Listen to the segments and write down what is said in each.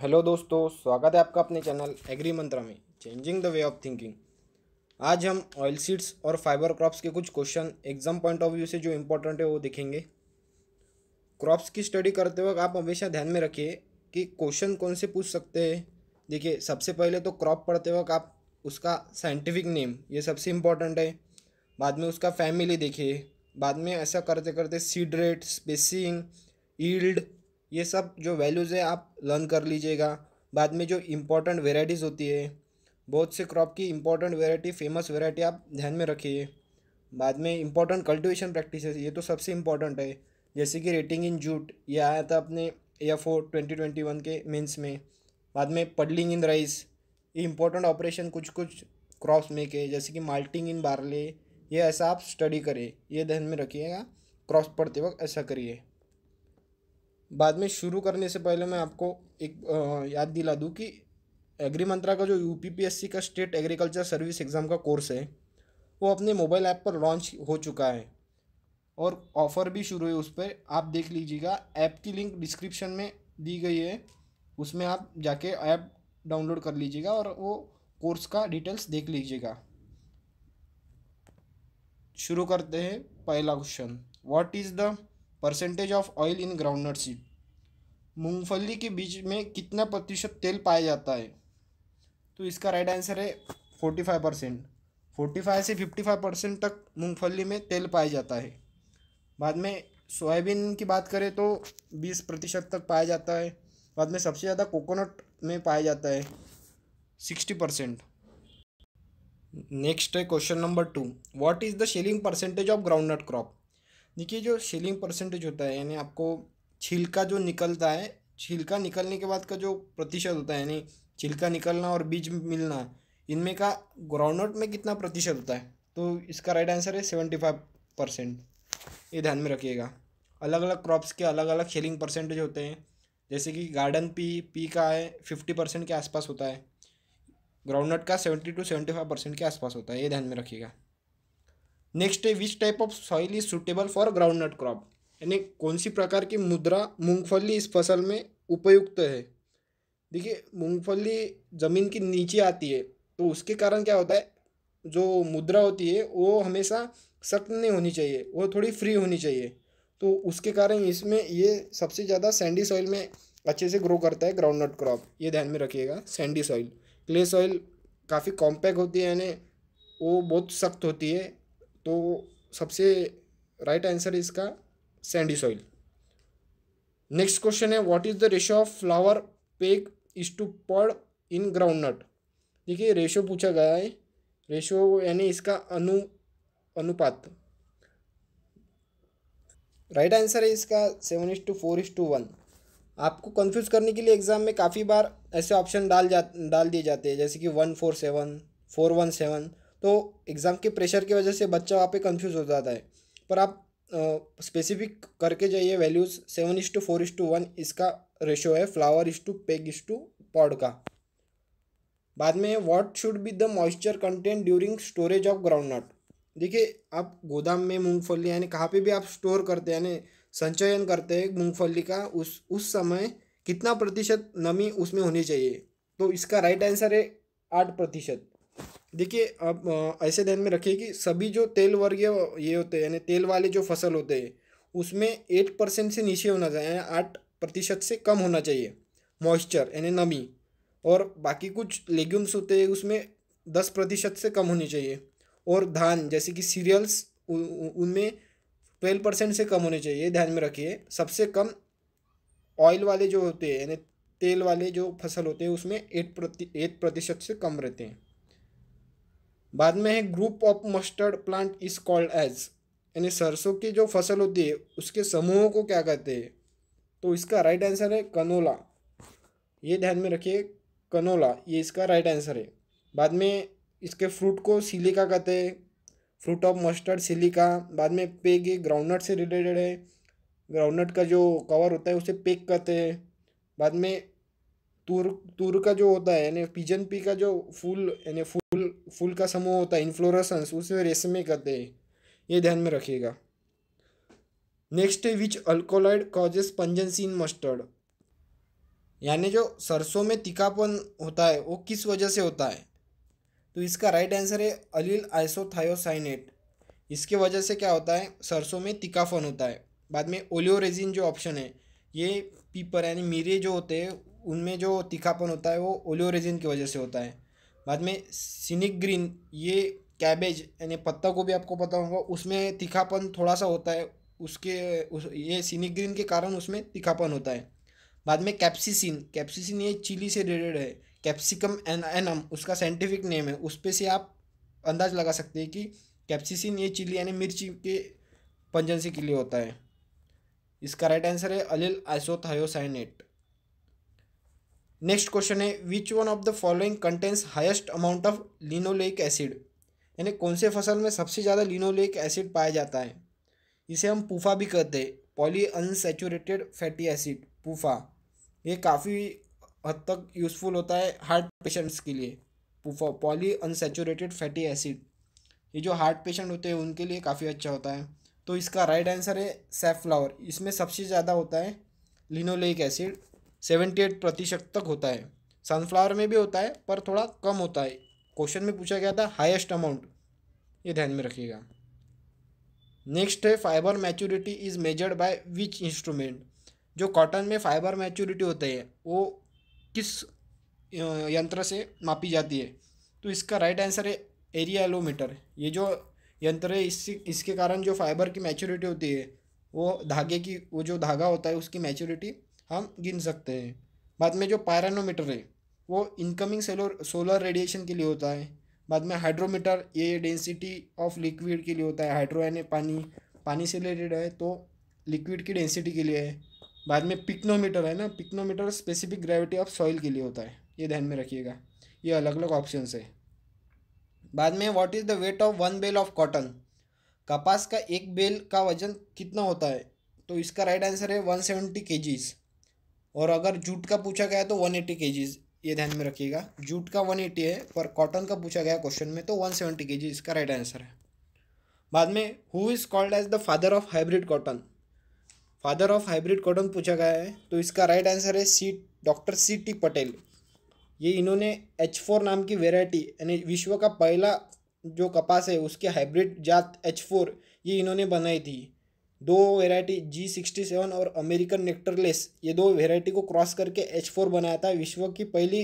hello दोस्तों स्वागत है आपका अपने चैनल एग्री मंत्रा में changing the way of thinking आज हम ऑयल सीड्स और फाइबर क्रॉप्स के कुछ question exam point of view से जो इम्पोर्टेंट है वो देखेंगे क्रॉप्स की स्टडी करते वक्त आप हमेशा ध्यान में रखिए कि क्वेश्चन कौन से पूछ सकते हैं देखिए सबसे पहले तो क्रॉप पढ़ते वक्त आप उसका साइंटिफिक नेम ये सबसे इम्पोर्टेंट है बाद में उसका फैमिली देखिए बाद में ऐसा करते करते सीड रेट स्पेसिंग ईल्ड ये सब जो वैल्यूज़ है आप लर्न कर लीजिएगा बाद में जो इम्पोर्टेंट वेराइटीज़ होती है बहुत से क्रॉप की इम्पोर्टेंट वेराइटी फेमस वेराइटी आप ध्यान में रखिए बाद में इम्पोर्टेंट कल्टिवेशन प्रैक्टिस ये तो सबसे इम्पोर्टेंट है जैसे कि रेटिंग इन जूट ये आया था अपने या फोर ट्वेंटी ट्वेंटी वन के मीन्स में बाद में पडलिंग इन राइस ये इम्पोर्टेंट ऑपरेशन कुछ कुछ क्रॉप्स में के जैसे कि माल्टिंग इन बारले ये ऐसा आप स्टडी करें ये ध्यान में रखिएगा क्रॉप्स पढ़ते वक्त ऐसा करिए बाद में शुरू करने से पहले मैं आपको एक याद दिला दूँ कि एग्री मंत्रा का जो यू का स्टेट एग्रीकल्चर सर्विस एग्ज़ाम का कोर्स है वो अपने मोबाइल ऐप पर लॉन्च हो चुका है और ऑफ़र भी शुरू है उस पर आप देख लीजिएगा ऐप की लिंक डिस्क्रिप्शन में दी गई है उसमें आप जाके ऐप डाउनलोड कर लीजिएगा और वो कोर्स का डिटेल्स देख लीजिएगा शुरू करते हैं पहला question what is the percentage of oil in groundnut seed मूंगफली के बीज में कितना प्रतिशत तेल पाया जाता है तो इसका राइट आंसर है forty five percent forty five से फिफ्टी फाइव परसेंट तक मूंगफली में तेल पाया जाता है बाद में सोयाबीन की बात करें तो बीस प्रतिशत तक पाया जाता है बाद में सबसे ज़्यादा कोकोनट में पाया जाता है सिक्सटी परसेंट नेक्स्ट है question number two what is the shelling percentage of ground nut crop देखिए जो शिलिंग परसेंटेज होता है यानी आपको छिलका जो निकलता है छिलका निकलने के बाद का जो प्रतिशत होता है यानी छिलका निकलना और बीज मिलना इनमें का ग्राउंडनट में कितना प्रतिशत होता है तो इसका राइट आंसर है सेवेंटी फाइव परसेंट ये ध्यान में रखिएगा अलग अलग क्रॉप्स के अलग अलग शेलिंग परसेंटेज होते हैं जैसे कि गार्डन पी पी का है फिफ्टी परसेंट के आसपास होता है ग्राउंडनट का seventy two seventy five percent के आसपास होता है ये ध्यान में रखिएगा नेक्स्ट है which type of soil is suitable for groundnut crop यानी कौन सी प्रकार की मुद्रा मूंगफली इस फसल में उपयुक्त है देखिए मूंगफली ज़मीन के नीचे आती है तो उसके कारण क्या होता है जो मुद्रा होती है वो हमेशा सख्त नहीं होनी चाहिए वो थोड़ी फ्री होनी चाहिए तो उसके कारण इसमें ये सबसे ज़्यादा सैंडी सॉइल में अच्छे से ग्रो करता है ग्राउंड नट क्रॉप ये ध्यान में रखिएगा सैंडी सॉइल क्ले सॉइल काफ़ी कॉम्पैक्ट होती है यानी वो बहुत सख्त होती है तो सबसे राइट आंसर है इसका सैंडी सॉइल नेक्स्ट क्वेश्चन है what is the ratio of flower peg is to pod in ground nut देखिए रेशो पूछा गया है रेशो यानी इसका अनु अनुपात राइट right आंसर है इसका seven is to four is to one आपको कंफ्यूज करने के लिए एग्जाम में काफ़ी बार ऐसे ऑप्शन डाल जा डाल दिए जाते हैं जैसे कि one four seven four one seven तो एग्ज़ाम के प्रेशर की वजह से बच्चा वहाँ पे कंफ्यूज हो जाता है पर आप स्पेसिफिक करके जाइए values seven is to four is to one इसका रेशो है flower is to peg is to pod का बाद में what should be the moisture content during storage of ground nut देखिए आप गोदाम में मूंगफली यानी कहाँ पे भी आप स्टोर करते हैं यानी संचयन करते हैं मूंगफली का उस उस समय कितना प्रतिशत नमी उसमें होनी चाहिए तो इसका राइट आंसर है आठ प्रतिशत देखिए आप ऐसे ध्यान में रखिए कि सभी जो तेल वर्गीय ये होते हैं यानी तेल वाले जो फसल होते हैं उसमें एट परसेंट से नीचे होना चाहिए आठ प्रतिशत से कम होना चाहिए मॉइस्चर यानी नमी और बाकी कुछ लेग्यूम्स होते हैं उसमें दस प्रतिशत से कम होनी चाहिए और धान जैसे कि सीरियल्स उनमें ट्वेल्व परसेंट से कम होने चाहिए ध्यान में रखिए सबसे कम ऑयल वाले जो होते हैं यानी तेल वाले जो फसल होते हैं उसमें एट प्रति एट प्रतिशत से कम रहते हैं बाद में है group of mustard plant is called as यानी सरसों की जो फसल होती है उसके समूहों को क्या कहते हैं तो इसका राइट आंसर है कनोला ये ध्यान में रखिए कनोला ये इसका राइट आंसर है बाद में इसके फ्रूट को सिलिका कहते हैं फ्रूट ऑफ मस्टर्ड सिलिका बाद में पेग ये ग्राउंडनट से रिलेटेड है ग्राउंडनट का जो कवर होता है उसे पेक कहते हैं बाद में तूर तूर का जो होता है यानी पिजन पी का जो फूल यानी फूल फूल का समूह होता है इन्फ्लोरसेंस उसे रेशमे कहते हैं ये ध्यान में रखिएगा नेक्स्ट है which alkaloid causes pungency in mustard यानी जो सरसों में तीखापन होता है वो किस वजह से होता है तो इसका राइट आंसर है अलील आइसोथायोसाइनेट इसके वजह से क्या होता है सरसों में तीखापन होता है बाद में ओलियोरेजिन जो ऑप्शन है ये पीपर यानी मीरे जो होते हैं उनमें जो तीखापन होता है वो ओलियोरेजिन की वजह से होता है बाद में सीनिक ग्रीन ये कैबेज यानी पत्ता को भी आपको पता होगा उसमें तीखापन थोड़ा सा होता है उसके उस ये सीनिक ग्रीन के कारण उसमें तीखापन होता है बाद में कैप्सिसिन कैप्सिसिन ये चिली से रिलेटेड है कैप्सिकम एन एनम उसका साइंटिफिक नेम है उस पर से आप अंदाज लगा सकते हैं कि कैप्सिसिन ये चिली यानी मिर्ची के पंजन से के लिए होता है इसका राइट आंसर है अलिल आइसोथायोसाइनेट नेक्स्ट क्वेश्चन है which one of the following contains highest amount of linoleic acid यानी कौन से फसल में सबसे ज़्यादा लिनोलेक एसिड पाया जाता है इसे हम पूफा भी कहते हैं poly unsaturated fatty acid PUFA ये काफ़ी हद तक यूज़फुल होता है हार्ट पेशेंट्स के लिए PUFA poly unsaturated fatty acid ये जो हार्ट पेशेंट होते हैं उनके लिए काफ़ी अच्छा होता है तो इसका राइट आंसर है फ्लावर इसमें सबसे ज़्यादा होता है लिनोलेक एसिड सेवेंटी एट प्रतिशत तक होता है सनफ्लावर में भी होता है पर थोड़ा कम होता है क्वेश्चन में पूछा गया था हाईएस्ट अमाउंट ये ध्यान में रखिएगा नेक्स्ट है fibre maturity is measured by which instrument जो कॉटन में फाइबर मैच्योरिटी होता है वो किस यंत्र से मापी जाती है तो इसका राइट आंसर है एरिया एलोमीटर ये जो यंत्र है इससे इसके कारण जो फाइबर की मैच्योरिटी होती है वो धागे की वो जो धागा होता है उसकी मैच्योरिटी हम गिन सकते हैं बाद में जो पैरानोमीटर है वो इनकमिंग सेलोर सोलर रेडिएशन के लिए होता है बाद में हाइड्रोमीटर ये डेंसिटी ऑफ लिक्विड के लिए होता है हाइड्रो यानी पानी पानी से रिलेटेड है तो लिक्विड की डेंसिटी के लिए है बाद में पिक्नोमीटर है ना pycnometer specific gravity of soil के लिए होता है ये ध्यान में रखिएगा ये अलग अलग ऑप्शन है बाद में what is the weight of one bale of cotton कपास का एक बेल का वजन कितना होता है तो इसका राइट आंसर है वन सेवेंटी के जीज़ और अगर जूट का पूछा गया तो वन एट्टी के ये ध्यान में रखिएगा जूट का वन एट्टी है पर कॉटन का पूछा गया क्वेश्चन में तो वन सेवेंटी के जी इसका राइट आंसर है बाद में who is called as the father of hybrid cotton father of hybrid cotton पूछा गया है तो इसका राइट आंसर है C doctor C T Patel ये इन्होंने एच फोर नाम की वेराइटी यानी विश्व का पहला जो कपास है उसकी हाइब्रिड जात एच फोर ये इन्होंने बनाई थी दो वेराइटी जी सिक्सटी सेवन और अमेरिकन नेक्टरलेस ये दो वेराइटी को क्रॉस करके एच फोर बनाया था विश्व की पहली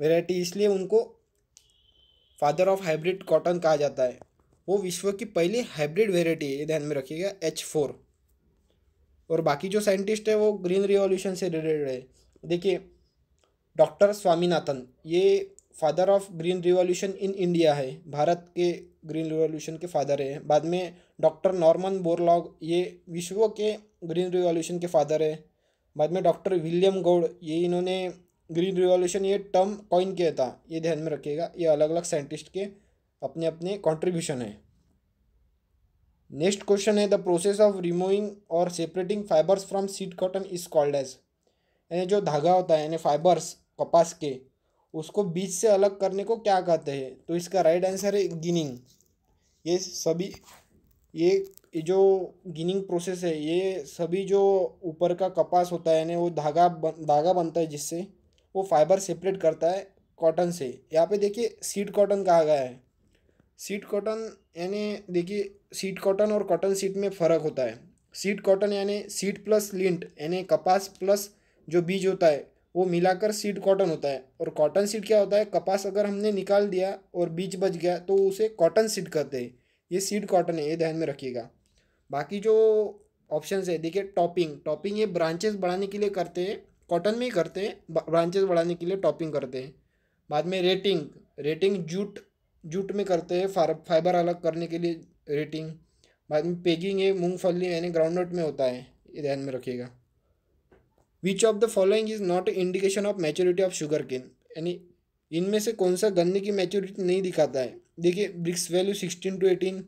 वेराइटी इसलिए उनको फादर ऑफ हाइब्रिड कॉटन कहा जाता है वो विश्व की पहली हाइब्रिड वेराइटी ये ध्यान में रखिएगा एच फोर और बाकी जो साइंटिस्ट है वो ग्रीन रिवॉल्यूशन से रिलेटेड है देखिए डॉक्टर स्वामीनाथन ये father of green revolution in India है भारत के ग्रीन रिवॉल्यूशन के फादर हैं बाद में डॉक्टर नॉर्मन बोरलॉग ये विश्व के ग्रीन रिवॉल्यूशन के फादर है बाद में डॉक्टर विलियम गौड ये इन्होंने ग्रीन रिवॉल्यूशन ये टर्म कॉइन किया था ये ध्यान में रखिएगा ये अलग अलग साइंटिस्ट के अपने अपने कॉन्ट्रीब्यूशन है नेक्स्ट क्वेश्चन है द प्रोसेस ऑफ रिमूविंग और separating fibres from seed cotton is called as यानी जो धागा होता है यानी फाइबर्स कपास के उसको बीज से अलग करने को क्या कहते हैं तो इसका राइट आंसर है गिनिंग ये सभी ये ये जो गिनिंग प्रोसेस है ये सभी जो ऊपर का कपास होता है यानी वो धागा बन, धागा बनता है जिससे वो फाइबर सेपरेट करता है कॉटन से यहाँ पे देखिए सीड कॉटन कहा गया है सीड कॉटन यानी देखिए सीड कॉटन और कॉटन सीड में फ़र्क होता है सीड कॉटन यानी सीड प्लस लिंट यानी कपास प्लस जो बीज होता है वो मिलाकर सीड कॉटन होता है और कॉटन सीड क्या होता है कपास अगर हमने निकाल दिया और बीज बच गया तो उसे कॉटन सीड कहते हैं ये सीड कॉटन है ये ध्यान में रखिएगा बाकी जो ऑप्शन है देखिए टॉपिंग टॉपिंग ये ब्रांचेस बढ़ाने के लिए करते हैं कॉटन में ही करते हैं ब्रांचेस बढ़ाने के लिए टॉपिंग करते हैं बाद में रेटिंग रेटिंग जूट जूट में करते हैं फार फाइबर अलग करने के लिए रेटिंग बाद में पेगिंग ये मूँगफली यानी ग्राउंडनट में होता है ये ध्यान में रखिएगा which of the following is not indication of maturity of sugar cane यानी इनमें से कौन सा गन्ने की मैच्योरिटी नहीं दिखाता है देखिए brix value sixteen to eighteen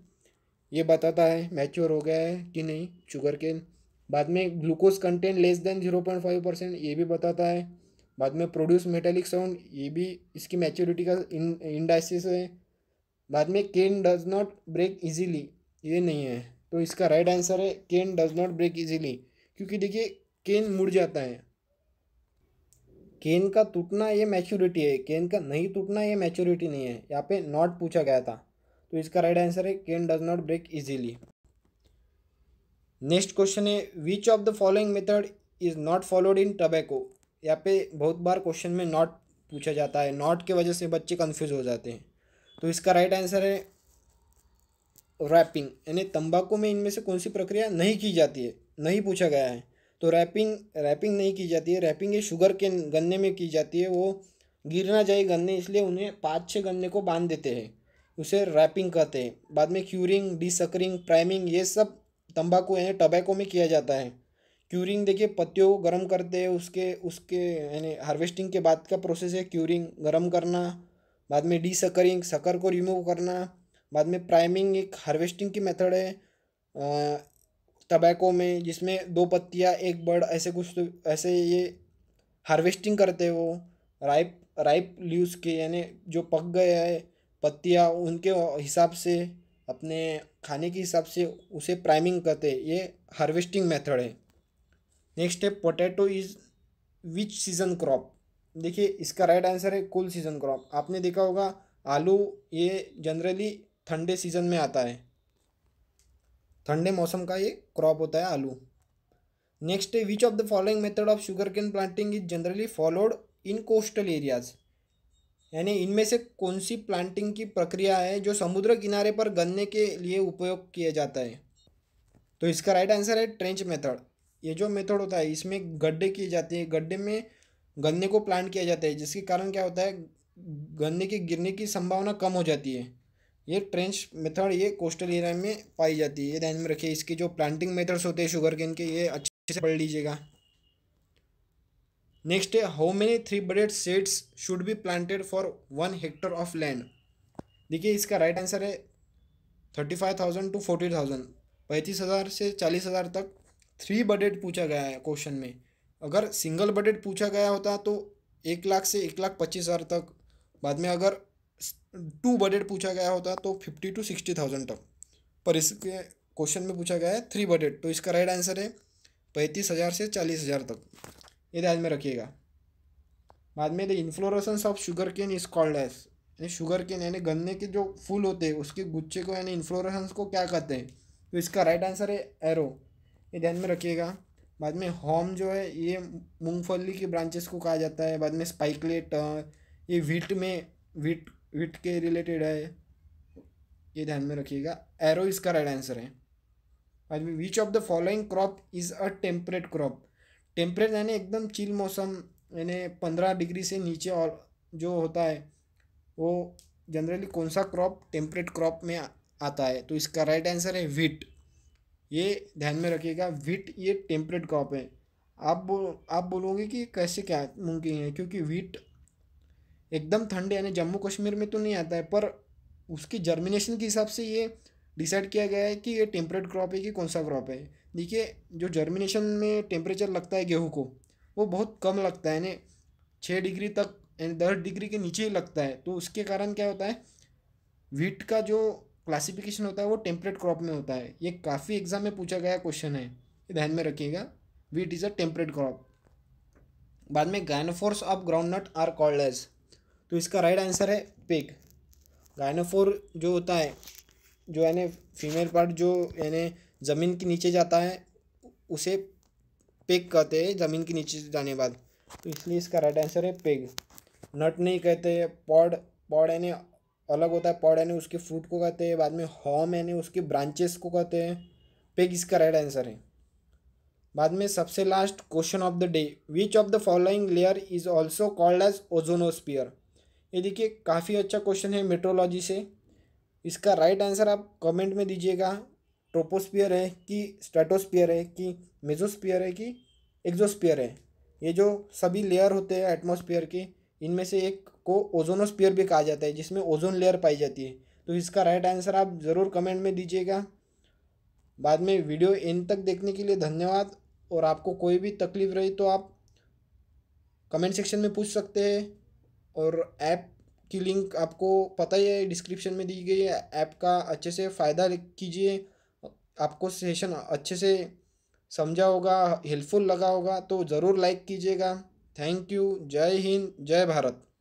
ये बताता है मैच्योर हो गया है कि नहीं शुगर केन बाद में glucose content less than zero point five percent ये भी बताता है बाद में प्रोड्यूस मेटेलिक साउंड ये भी इसकी मैच्योरिटी का इन इंडाइसिस है बाद में cane does not break easily ये नहीं है तो इसका राइट आंसर है cane does not break easily क्योंकि देखिए केन मुड़ जाता है केन का टूटना ये मैच्योरिटी है केन का नहीं टूटना ये मैच्योरिटी नहीं है यहाँ पे नॉट पूछा गया था तो इसका राइट आंसर है cane does not break easily next question है which of the following method is not followed in tobacco यहाँ पे बहुत बार क्वेश्चन में नॉट पूछा जाता है नॉट के वजह से बच्चे कन्फ्यूज हो जाते हैं तो इसका राइट आंसर है रैपिंग यानी तंबाकू में इनमें से कौन सी प्रक्रिया नहीं की जाती है नहीं पूछा गया है तो रैपिंग रैपिंग नहीं की जाती है रैपिंग ये शुगर के गन्ने में की जाती है वो गिर ना जाए गन्ने इसलिए उन्हें पाँच छः गन्ने को बांध देते हैं उसे रैपिंग कहते हैं बाद में क्यूरिंग डिसकरिंग प्राइमिंग ये सब तंबाकू यानी टबैको में किया जाता है क्यूरिंग देखिए पत्तियों को गर्म करते हैं उसके उसके यानी हार्वेस्टिंग के बाद का प्रोसेस है क्यूरिंग गर्म करना बाद में डिसकरिंग सकर को रिमूव करना बाद में प्राइमिंग एक हार्वेस्टिंग की मेथड है टबैको में जिसमें दो पत्तियाँ एक बर्ड ऐसे कुछ तो ऐसे ये हार्वेस्टिंग करते वो राइप राइप लीव्स के यानी जो पक गए हैं पत्तियाँ उनके हिसाब से अपने खाने के हिसाब से उसे प्राइमिंग करते ये हार्वेस्टिंग मेथड है नेक्स्ट है potato is which season crop देखिए इसका राइट आंसर है कुल सीज़न क्रॉप आपने देखा होगा आलू ये जनरली ठंडे सीज़न में आता है ठंडे मौसम का ये क्रॉप होता है आलू next which of the following method of sugar cane planting is generally followed in coastal areas यानी इनमें से कौन सी प्लांटिंग की प्रक्रिया है जो समुद्र किनारे पर गन्ने के लिए उपयोग किया जाता है तो इसका राइट आंसर है ट्रेंच मेथड ये जो मेथड होता है इसमें गड्ढे किए जाते हैं गड्ढे में गन्ने को प्लांट किया जाता है जिसके कारण क्या होता है गन्ने के गिरने की संभावना कम हो जाती है ये ट्रेंच मेथड ये कोस्टल एरिया में पाई जाती है ये ध्यान में रखिए इसके जो प्लांटिंग मेथड्स होते हैं शुगर केन के ये अच्छे से पढ़ लीजिएगा नेक्स्ट है how many three bud sets should be planted for one hectare of land देखिए इसका राइट आंसर है thirty five thousand to forty thousand पैंतीस हज़ार से चालीस हज़ार तक थ्री बडेड पूछा गया है क्वेश्चन में अगर सिंगल बडेड पूछा गया होता तो एक लाख से एक लाख पच्चीस हज़ार तक बाद में अगर टू बजट पूछा गया होता तो फिफ्टी टू सिक्सटी थाउजेंड तक पर इसके क्वेश्चन में पूछा गया है थ्री बजट तो इसका राइट आंसर है पैंतीस हज़ार से चालीस हज़ार तक ये ध्यान में रखिएगा बाद में the inflorescence of sugar cane is called as यानी शुगर केन यानी गन्ने के जो फूल होते हैं उसके गुच्छे को यानी इन्फ्लोरेसेंस को क्या कहते हैं तो इसका राइट आंसर है एरो ये ध्यान में रखिएगा बाद में होम जो है ये मूंगफली के ब्रांचेस को कहा जाता है बाद में स्पाइकलेट ये वीट में वीट विट के रिलेटेड है ये ध्यान में रखिएगा एरो इसका राइट आंसर है में which of the following crop is a temperate crop temperate यानी एकदम चिल मौसम यानी पंद्रह डिग्री से नीचे और जो होता है वो जनरली कौन सा क्रॉप टेम्परेट क्रॉप में आता है तो इसका राइट आंसर है विट ये ध्यान में रखिएगा विट ये टेम्परेट क्रॉप है आप बो आप बोलोगे कि कैसे क्या मुमकिन है क्योंकि वीट एकदम ठंड यानी जम्मू कश्मीर में तो नहीं आता है पर उसकी जर्मिनेशन के हिसाब से ये डिसाइड किया गया है कि ये टेम्परेट क्रॉप है कि कौन सा क्रॉप है देखिए जो जर्मिनेशन में टेम्परेचर लगता है गेहूँ को वो बहुत कम लगता है यानी छः डिग्री तक यानी दस डिग्री के नीचे ही लगता है तो उसके कारण क्या होता है व्हीट का जो क्लासिफिकेशन होता है वो टेम्परेट क्रॉप में होता है ये काफ़ी एग्जाम में पूछा गया क्वेश्चन है ध्यान में रखिएगा wheat is a temperate crop बाद में gynophores of ground nut are called as तो इसका राइट आंसर है पिग गायनोफोर जो होता है जो यानी फीमेल पार्ट जो यानी ज़मीन के नीचे जाता है उसे पेग कहते हैं ज़मीन के नीचे जाने बाद तो इसलिए इसका राइट आंसर है पेग नट नहीं कहते हैं पॉड पॉड यानी अलग होता है पॉड यानी उसके फ्रूट को कहते हैं बाद में हॉम यानी उसके ब्रांचेस को कहते हैं पेग इसका राइट आंसर है बाद में सबसे last question of the day which of the following layer is also called as ozonosphere ये देखिए काफ़ी अच्छा क्वेश्चन है मेट्रोलॉजी से इसका राइट आंसर आप कमेंट में दीजिएगा ट्रोपोस्पियर है कि स्ट्रेटोस्पियर है कि मेजोस्पियर है कि एग्जोस्पियर है ये जो सभी लेयर होते हैं एटमोस्फियर के इनमें से एक को ओजोनोस्पियर भी कहा जाता है जिसमें ओजोन लेयर पाई जाती है तो इसका राइट आंसर आप ज़रूर कमेंट में दीजिएगा बाद में वीडियो एंड तक देखने के लिए धन्यवाद और आपको कोई भी तकलीफ़ रही तो आप कमेंट सेक्शन में पूछ सकते हैं और ऐप की लिंक आपको पता ही है डिस्क्रिप्शन में दी गई है ऐप का अच्छे से फ़ायदा कीजिए आपको सेशन अच्छे से समझा होगा हेल्पफुल लगा होगा तो ज़रूर लाइक कीजिएगा थैंक यू जय हिंद जय भारत